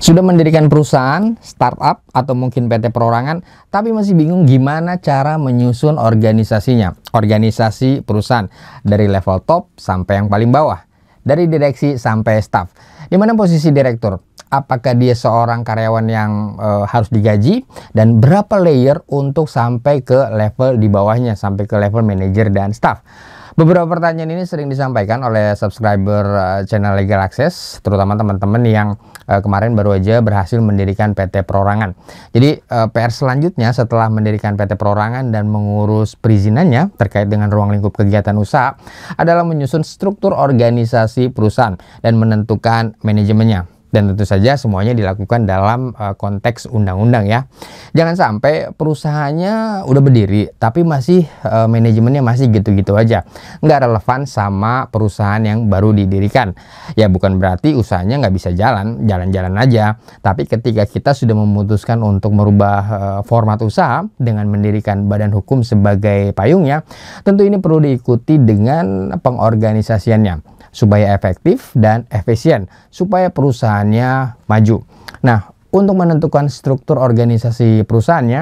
Sudah mendirikan perusahaan, startup, atau mungkin PT perorangan, tapi masih bingung gimana cara menyusun organisasinya. Organisasi perusahaan dari level top sampai yang paling bawah, dari direksi sampai staff. Di mana posisi direktur? Apakah dia seorang karyawan yang e, harus digaji dan berapa layer untuk sampai ke level di bawahnya, sampai ke level manajer dan staff? Beberapa pertanyaan ini sering disampaikan oleh subscriber eh, channel Legal Access, terutama teman-teman yang eh, kemarin baru aja berhasil mendirikan PT Perorangan. Jadi eh, PR selanjutnya setelah mendirikan PT Perorangan dan mengurus perizinannya terkait dengan ruang lingkup kegiatan usaha adalah menyusun struktur organisasi perusahaan dan menentukan manajemennya. Dan tentu saja semuanya dilakukan dalam uh, konteks undang-undang ya. Jangan sampai perusahaannya udah berdiri tapi masih uh, manajemennya masih gitu-gitu aja. Nggak relevan sama perusahaan yang baru didirikan. Ya bukan berarti usahanya nggak bisa jalan, jalan-jalan aja. Tapi ketika kita sudah memutuskan untuk merubah uh, format usaha dengan mendirikan badan hukum sebagai payungnya, tentu ini perlu diikuti dengan pengorganisasiannya supaya efektif dan efisien supaya perusahaan perusahaannya maju. Nah, untuk menentukan struktur organisasi perusahaannya,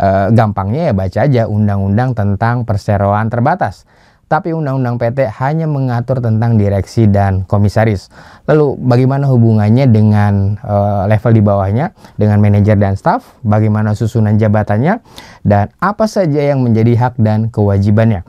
eh, gampangnya ya baca aja undang-undang tentang perseroan terbatas. Tapi undang-undang PT hanya mengatur tentang direksi dan komisaris. Lalu bagaimana hubungannya dengan eh, level di bawahnya, dengan manajer dan staff, bagaimana susunan jabatannya, dan apa saja yang menjadi hak dan kewajibannya.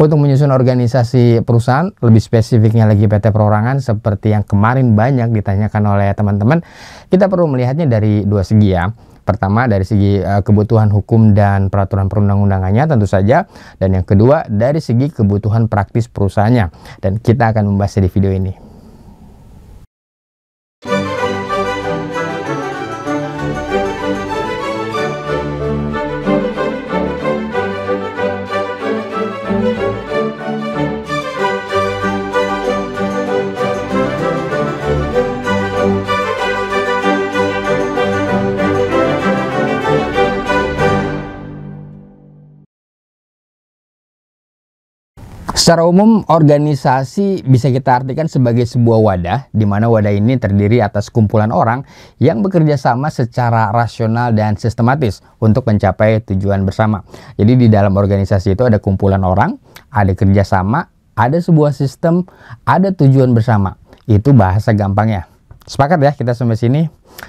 Untuk menyusun organisasi perusahaan, lebih spesifiknya lagi PT perorangan seperti yang kemarin banyak ditanyakan oleh teman-teman, kita perlu melihatnya dari dua segi ya. Pertama dari segi eh, kebutuhan hukum dan peraturan perundang-undangannya tentu saja dan yang kedua dari segi kebutuhan praktis perusahaannya dan kita akan membahasnya di video ini. Secara umum, organisasi bisa kita artikan sebagai sebuah wadah, di mana wadah ini terdiri atas kumpulan orang yang bekerja sama secara rasional dan sistematis untuk mencapai tujuan bersama. Jadi di dalam organisasi itu ada kumpulan orang, ada kerjasama, ada sebuah sistem, ada tujuan bersama. Itu bahasa gampangnya. Sepakat ya kita sampai sini?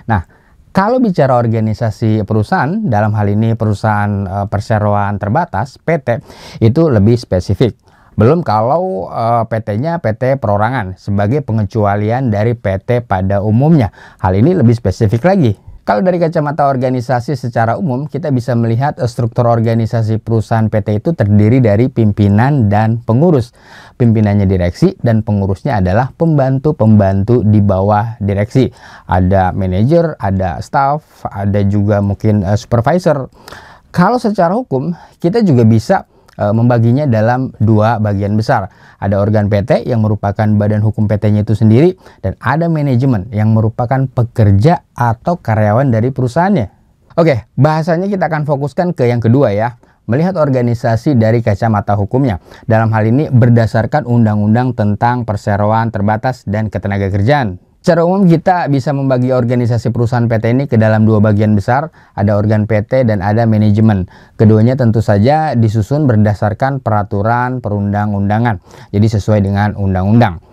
Nah, kalau bicara organisasi perusahaan, dalam hal ini perusahaan eh, perseroan terbatas, PT, itu lebih spesifik belum kalau uh, PT-nya PT perorangan sebagai pengecualian dari PT pada umumnya. Hal ini lebih spesifik lagi. Kalau dari kacamata organisasi secara umum, kita bisa melihat eh, struktur organisasi perusahaan PT itu terdiri dari pimpinan dan pengurus. Pimpinannya direksi dan pengurusnya adalah pembantu-pembantu di bawah direksi. Ada manajer, ada staff, ada juga mungkin eh, supervisor. Kalau secara hukum, kita juga bisa Eh, membaginya dalam dua bagian besar. Ada organ PT yang merupakan badan hukum PT-nya itu sendiri dan ada manajemen yang merupakan pekerja atau karyawan dari perusahaannya. Oke, bahasanya kita akan fokuskan ke yang kedua ya. Melihat organisasi dari kacamata hukumnya, dalam hal ini berdasarkan undang-undang tentang perseroan terbatas dan Ketenagakerjaan. kerjaan Secara umum kita bisa membagi organisasi perusahaan PT ini ke dalam dua bagian besar, ada organ PT dan ada manajemen. Keduanya tentu saja disusun berdasarkan peraturan perundang-undangan, jadi sesuai dengan undang-undang.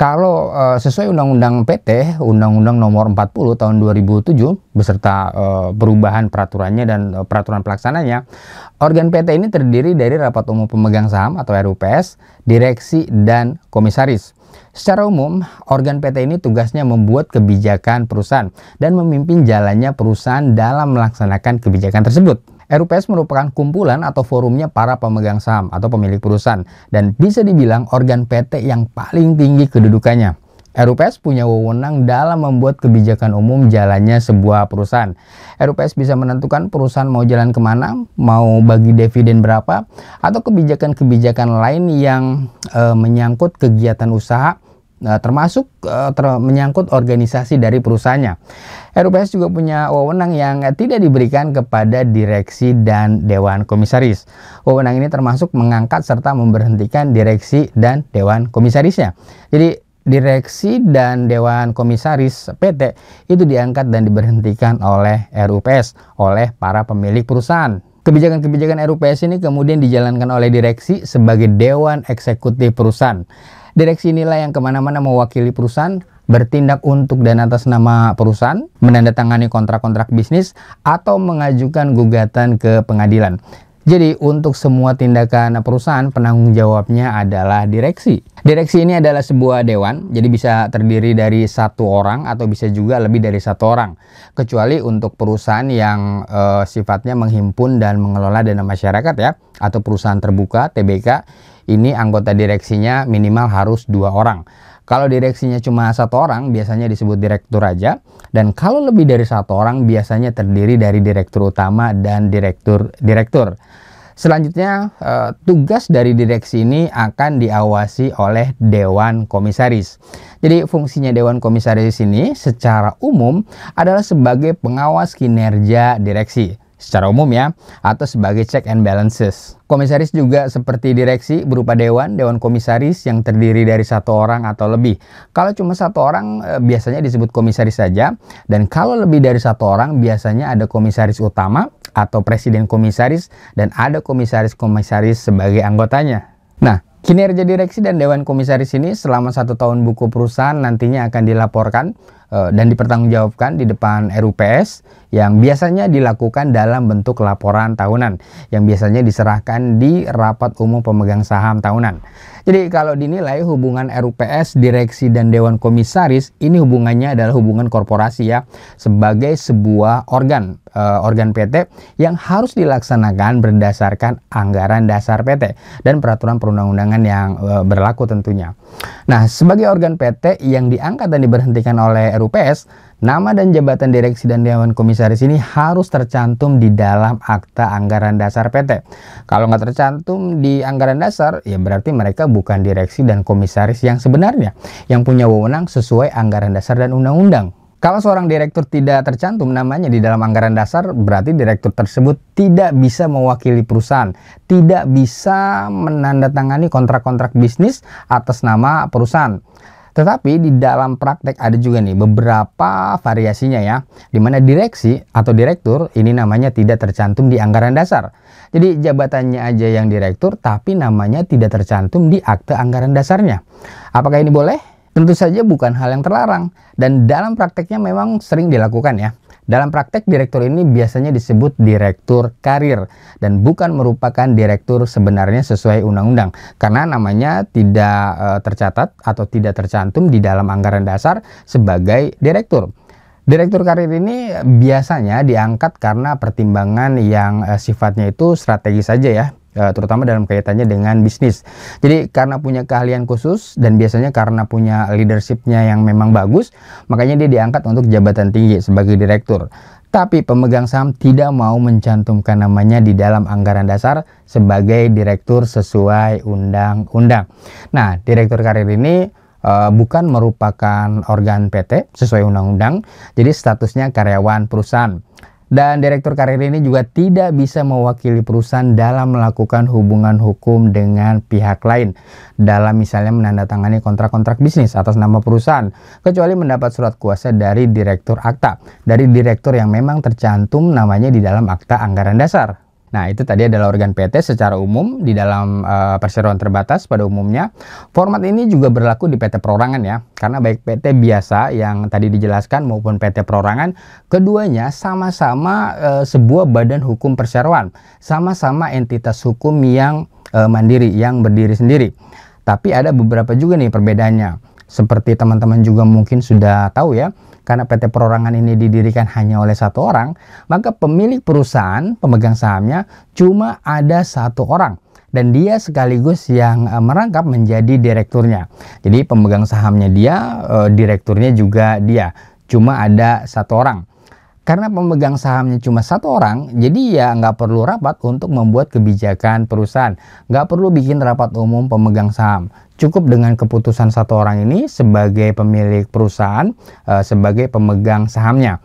Kalau e, sesuai undang-undang PT, undang-undang nomor 40 tahun 2007 beserta e, perubahan peraturannya dan e, peraturan pelaksananya, organ PT ini terdiri dari rapat umum pemegang saham atau RUPS, direksi dan komisaris. Secara umum, organ PT ini tugasnya membuat kebijakan perusahaan dan memimpin jalannya perusahaan dalam melaksanakan kebijakan tersebut. RUPS merupakan kumpulan atau forumnya para pemegang saham atau pemilik perusahaan dan bisa dibilang organ PT yang paling tinggi kedudukannya. RUPS punya wewenang dalam membuat kebijakan umum jalannya sebuah perusahaan. RUPS bisa menentukan perusahaan mau jalan kemana, mau bagi dividen berapa, atau kebijakan-kebijakan lain yang e, menyangkut kegiatan usaha, e, termasuk e, ter menyangkut organisasi dari perusahaannya. RUPS juga punya wewenang yang tidak diberikan kepada direksi dan dewan komisaris. Wewenang ini termasuk mengangkat serta memberhentikan direksi dan dewan komisarisnya. Jadi direksi dan dewan komisaris PT itu diangkat dan diberhentikan oleh RUPS oleh para pemilik perusahaan. Kebijakan-kebijakan RUPS ini kemudian dijalankan oleh direksi sebagai dewan eksekutif perusahaan. Direksi inilah yang kemana-mana mewakili perusahaan, bertindak untuk dan atas nama perusahaan, menandatangani kontrak-kontrak bisnis, atau mengajukan gugatan ke pengadilan. Jadi untuk semua tindakan perusahaan penanggung jawabnya adalah direksi. Direksi ini adalah sebuah dewan, jadi bisa terdiri dari satu orang atau bisa juga lebih dari satu orang. Kecuali untuk perusahaan yang e, sifatnya menghimpun dan mengelola dana masyarakat ya, atau perusahaan terbuka TBK, ini anggota direksinya minimal harus dua orang. Kalau direksinya cuma satu orang, biasanya disebut direktur aja. Dan kalau lebih dari satu orang, biasanya terdiri dari direktur utama dan direktur direktur. Selanjutnya, eh, tugas dari direksi ini akan diawasi oleh dewan komisaris. Jadi, fungsinya dewan komisaris ini secara umum adalah sebagai pengawas kinerja direksi secara umum ya, atau sebagai check and balances. Komisaris juga seperti direksi berupa dewan, dewan komisaris yang terdiri dari satu orang atau lebih. Kalau cuma satu orang eh, biasanya disebut komisaris saja, dan kalau lebih dari satu orang biasanya ada komisaris utama atau presiden komisaris dan ada komisaris-komisaris sebagai anggotanya. Nah, kinerja direksi dan dewan komisaris ini selama satu tahun buku perusahaan nantinya akan dilaporkan Eh, dan dipertanggungjawabkan di depan RUPS yang biasanya dilakukan dalam bentuk laporan tahunan yang biasanya diserahkan di rapat umum pemegang saham tahunan. Jadi kalau dinilai hubungan RUPS, direksi dan dewan komisaris ini hubungannya adalah hubungan korporasi ya sebagai sebuah organ eh, organ PT yang harus dilaksanakan berdasarkan anggaran dasar PT dan peraturan perundang-undangan yang eh, berlaku tentunya. Nah, sebagai organ PT yang diangkat dan diberhentikan oleh RUPS, nama dan jabatan direksi dan dewan komisaris ini harus tercantum di dalam akta anggaran dasar PT. Kalau nggak tercantum di anggaran dasar, ya berarti mereka bukan direksi dan komisaris yang sebenarnya, yang punya wewenang sesuai anggaran dasar dan undang-undang. Kalau seorang direktur tidak tercantum namanya di dalam anggaran dasar, berarti direktur tersebut tidak bisa mewakili perusahaan, tidak bisa menandatangani kontrak-kontrak bisnis atas nama perusahaan. Tetapi di dalam praktek ada juga nih beberapa variasinya ya, di mana direksi atau direktur ini namanya tidak tercantum di anggaran dasar. Jadi jabatannya aja yang direktur tapi namanya tidak tercantum di akte anggaran dasarnya. Apakah ini boleh? Tentu saja bukan hal yang terlarang dan dalam prakteknya memang sering dilakukan ya. Dalam praktek, direktur ini biasanya disebut direktur karir dan bukan merupakan direktur sebenarnya sesuai undang-undang karena namanya tidak eh, tercatat atau tidak tercantum di dalam anggaran dasar sebagai direktur. Direktur karir ini biasanya diangkat karena pertimbangan yang eh, sifatnya itu strategis saja ya, Eh, terutama dalam kaitannya dengan bisnis. Jadi karena punya keahlian khusus dan biasanya karena punya leadershipnya yang memang bagus, makanya dia diangkat untuk jabatan tinggi sebagai direktur. Tapi pemegang saham tidak mau mencantumkan namanya di dalam anggaran dasar sebagai direktur sesuai undang-undang. Nah, direktur karir ini eh, bukan merupakan organ PT sesuai undang-undang, jadi statusnya karyawan perusahaan. Dan direktur karir ini juga tidak bisa mewakili perusahaan dalam melakukan hubungan hukum dengan pihak lain. Dalam misalnya menandatangani kontrak-kontrak bisnis atas nama perusahaan. Kecuali mendapat surat kuasa dari direktur akta. Dari direktur yang memang tercantum namanya di dalam akta anggaran dasar. Nah, itu tadi adalah organ PT secara umum di dalam uh, perseroan terbatas pada umumnya. Format ini juga berlaku di PT perorangan ya, karena baik PT biasa yang tadi dijelaskan maupun PT perorangan, keduanya sama-sama uh, sebuah badan hukum perseroan, sama-sama entitas hukum yang uh, mandiri, yang berdiri sendiri. Tapi ada beberapa juga nih perbedaannya. Seperti teman-teman juga mungkin sudah tahu ya, karena PT perorangan ini didirikan hanya oleh satu orang, maka pemilik perusahaan, pemegang sahamnya cuma ada satu orang dan dia sekaligus yang eh, merangkap menjadi direkturnya. Jadi pemegang sahamnya dia, eh, direkturnya juga dia. Cuma ada satu orang. Karena pemegang sahamnya cuma satu orang, jadi ya nggak perlu rapat untuk membuat kebijakan perusahaan. Nggak perlu bikin rapat umum pemegang saham. Cukup dengan keputusan satu orang ini sebagai pemilik perusahaan, eh, sebagai pemegang sahamnya.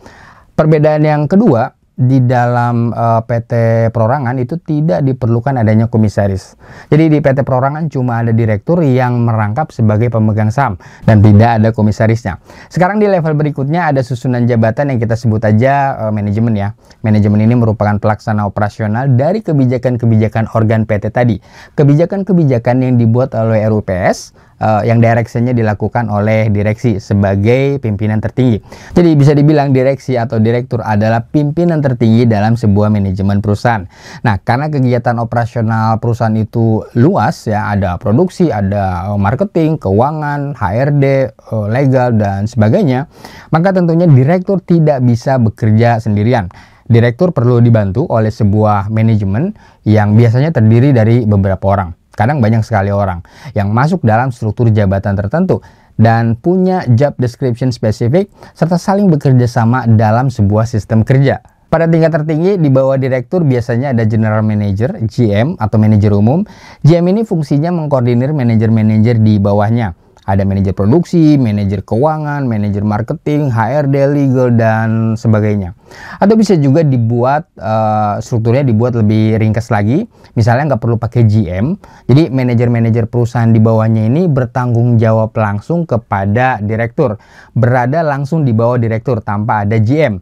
Perbedaan yang kedua, di dalam uh, eh, PT Perorangan itu tidak diperlukan adanya komisaris. Jadi di PT Perorangan cuma ada direktur yang merangkap sebagai pemegang saham dan tidak ada komisarisnya. Sekarang di level berikutnya ada susunan jabatan yang kita sebut aja uh, manajemen ya. Manajemen ini merupakan pelaksana operasional dari kebijakan-kebijakan organ PT tadi. Kebijakan-kebijakan yang dibuat oleh RUPS uh, yang directionnya dilakukan oleh direksi sebagai pimpinan tertinggi. Jadi bisa dibilang direksi atau direktur adalah pimpinan tertinggi dalam sebuah manajemen perusahaan. Nah, karena kegiatan operasional perusahaan itu luas ya, ada produksi, ada eh, marketing, keuangan, HRD, eh, legal dan sebagainya, maka tentunya direktur tidak bisa bekerja sendirian. Direktur perlu dibantu oleh sebuah manajemen yang biasanya terdiri dari beberapa orang. Kadang banyak sekali orang yang masuk dalam struktur jabatan tertentu dan punya job description spesifik serta saling bekerja sama dalam sebuah sistem kerja. Pada tingkat tertinggi di bawah direktur biasanya ada general manager, GM atau manajer umum. GM ini fungsinya mengkoordinir manajer-manajer di bawahnya ada manajer produksi, manajer keuangan, manajer marketing, HRD, legal dan sebagainya. Atau bisa juga dibuat uh, strukturnya dibuat lebih ringkas lagi. Misalnya nggak perlu pakai GM. Jadi manajer-manajer perusahaan di bawahnya ini bertanggung jawab langsung kepada direktur, berada langsung di bawah direktur tanpa ada GM.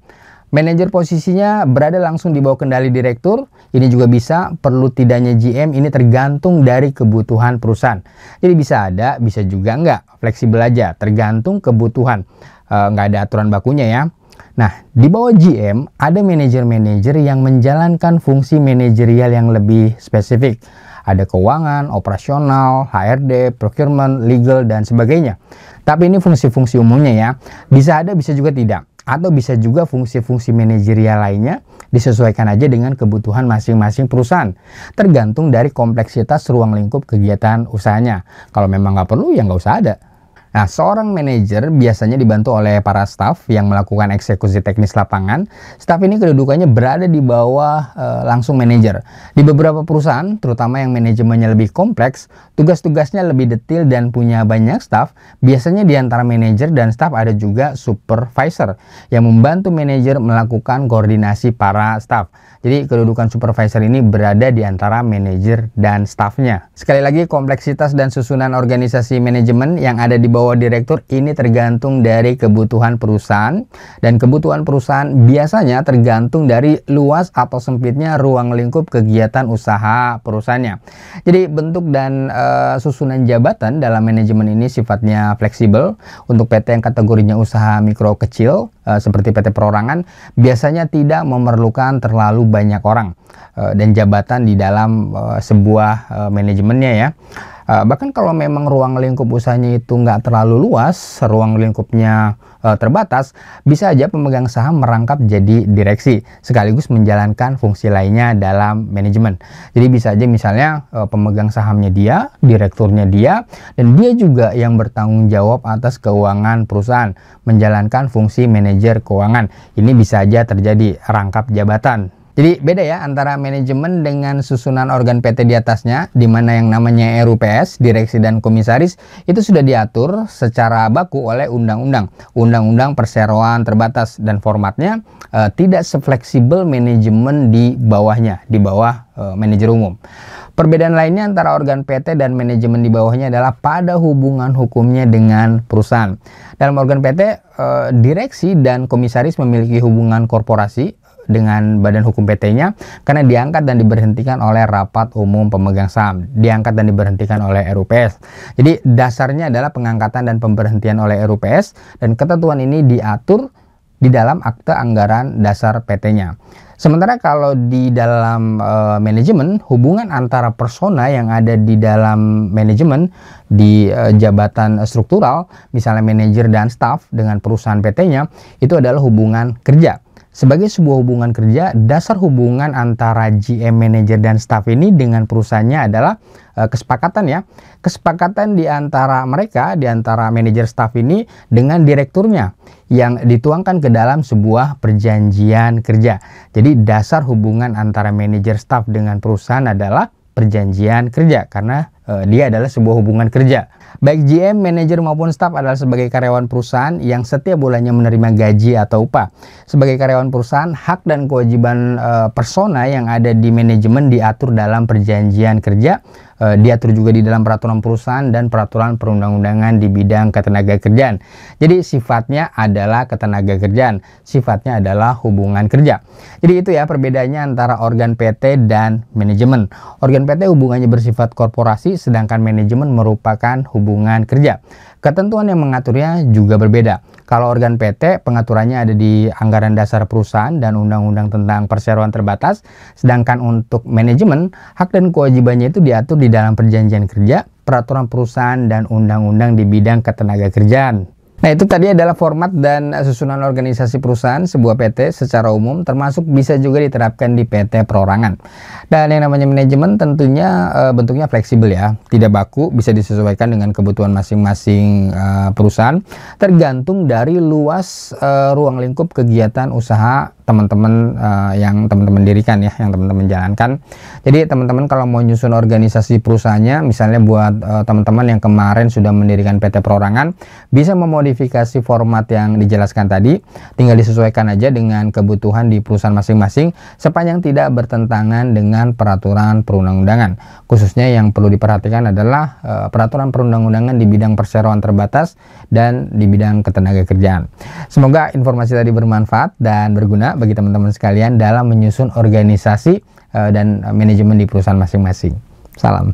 Manajer posisinya berada langsung di bawah kendali direktur. Ini juga bisa perlu tidaknya GM ini tergantung dari kebutuhan perusahaan. Jadi bisa ada, bisa juga enggak. Fleksibel aja, tergantung kebutuhan. E, enggak ada aturan bakunya ya. Nah, di bawah GM ada manajer-manajer yang menjalankan fungsi manajerial yang lebih spesifik. Ada keuangan, operasional, HRD, procurement, legal, dan sebagainya. Tapi ini fungsi-fungsi umumnya ya. Bisa ada, bisa juga tidak atau bisa juga fungsi-fungsi manajerial lainnya disesuaikan aja dengan kebutuhan masing-masing perusahaan tergantung dari kompleksitas ruang lingkup kegiatan usahanya kalau memang nggak perlu ya nggak usah ada Nah, seorang manajer biasanya dibantu oleh para staff yang melakukan eksekusi teknis lapangan. Staff ini kedudukannya berada di bawah e, langsung manajer. Di beberapa perusahaan, terutama yang manajemennya lebih kompleks, tugas-tugasnya lebih detail dan punya banyak staff. biasanya di antara manajer dan staff ada juga supervisor yang membantu manajer melakukan koordinasi para staff. Jadi, kedudukan supervisor ini berada di antara manajer dan staffnya. Sekali lagi, kompleksitas dan susunan organisasi manajemen yang ada di bawah bahwa direktur ini tergantung dari kebutuhan perusahaan dan kebutuhan perusahaan biasanya tergantung dari luas atau sempitnya ruang lingkup kegiatan usaha perusahaannya. Jadi bentuk dan e, susunan jabatan dalam manajemen ini sifatnya fleksibel. Untuk PT yang kategorinya usaha mikro kecil e, seperti PT perorangan biasanya tidak memerlukan terlalu banyak orang e, dan jabatan di dalam e, sebuah e, manajemennya ya. Eh, bahkan kalau memang ruang lingkup usahanya itu nggak terlalu luas, ruang lingkupnya uh, terbatas, bisa aja pemegang saham merangkap jadi direksi sekaligus menjalankan fungsi lainnya dalam manajemen. Jadi bisa aja misalnya uh, pemegang sahamnya dia, direkturnya dia, dan dia juga yang bertanggung jawab atas keuangan perusahaan, menjalankan fungsi manajer keuangan. Ini bisa aja terjadi rangkap jabatan jadi beda ya antara manajemen dengan susunan organ PT di atasnya, di mana yang namanya e RUPS, direksi dan komisaris itu sudah diatur secara baku oleh undang-undang, undang-undang perseroan terbatas dan formatnya e, tidak sefleksibel manajemen di bawahnya, di bawah e, manajer umum. Perbedaan lainnya antara organ PT dan manajemen di bawahnya adalah pada hubungan hukumnya dengan perusahaan. Dalam organ PT, e, eh, direksi dan komisaris memiliki hubungan korporasi dengan badan hukum PT-nya karena diangkat dan diberhentikan oleh rapat umum pemegang saham, diangkat dan diberhentikan oleh RUPS. Jadi dasarnya adalah pengangkatan dan pemberhentian oleh RUPS dan ketentuan ini diatur di dalam akte anggaran dasar PT-nya. Sementara kalau di dalam e, manajemen, hubungan antara persona yang ada di dalam manajemen di e, jabatan struktural, misalnya manajer dan staff dengan perusahaan PT-nya, itu adalah hubungan kerja. Sebagai sebuah hubungan kerja, dasar hubungan antara GM manager dan staff ini dengan perusahaannya adalah uh, kesepakatan ya. Kesepakatan di antara mereka, di antara Manager staff ini dengan direkturnya yang dituangkan ke dalam sebuah perjanjian kerja. Jadi dasar hubungan antara Manager staff dengan perusahaan adalah perjanjian kerja karena uh, dia adalah sebuah hubungan kerja. Baik GM, manajer maupun staf adalah sebagai karyawan perusahaan yang setiap bulannya menerima gaji atau upah. Sebagai karyawan perusahaan, hak dan kewajiban uh, persona yang ada di manajemen diatur dalam perjanjian kerja uh, diatur juga di dalam peraturan perusahaan dan peraturan perundang-undangan di bidang ketenaga kerjaan. Jadi sifatnya adalah ketenaga kerjaan, sifatnya adalah hubungan kerja. Jadi itu ya perbedaannya antara organ PT dan manajemen. Organ PT hubungannya bersifat korporasi sedangkan manajemen merupakan hubungan kerja. Ketentuan yang mengaturnya juga berbeda. Kalau organ PT pengaturannya ada di anggaran dasar perusahaan dan undang-undang tentang perseroan terbatas, sedangkan untuk manajemen hak dan kewajibannya itu diatur di dalam perjanjian kerja, peraturan perusahaan, dan undang-undang di bidang ketenaga kerjaan. Nah, itu tadi adalah format dan susunan organisasi perusahaan sebuah PT secara umum, termasuk bisa juga diterapkan di PT perorangan. Dan yang namanya manajemen tentunya e, bentuknya fleksibel ya, tidak baku, bisa disesuaikan dengan kebutuhan masing-masing e, perusahaan, tergantung dari luas e, ruang lingkup kegiatan usaha teman-teman uh, yang teman-teman dirikan ya, yang teman-teman jalankan. Jadi teman-teman kalau mau nyusun organisasi perusahaannya, misalnya buat teman eh, teman-teman yang kemarin sudah mendirikan PT perorangan, bisa memodifikasi format yang dijelaskan tadi, tinggal disesuaikan aja dengan kebutuhan di perusahaan masing-masing sepanjang tidak bertentangan dengan peraturan perundang-undangan. Khususnya yang perlu diperhatikan adalah uh, peraturan perundang-undangan di bidang perseroan terbatas dan di bidang ketenaga kerjaan. Semoga informasi tadi bermanfaat dan berguna bagi teman-teman sekalian dalam menyusun organisasi eh, dan manajemen di perusahaan masing-masing. Salam.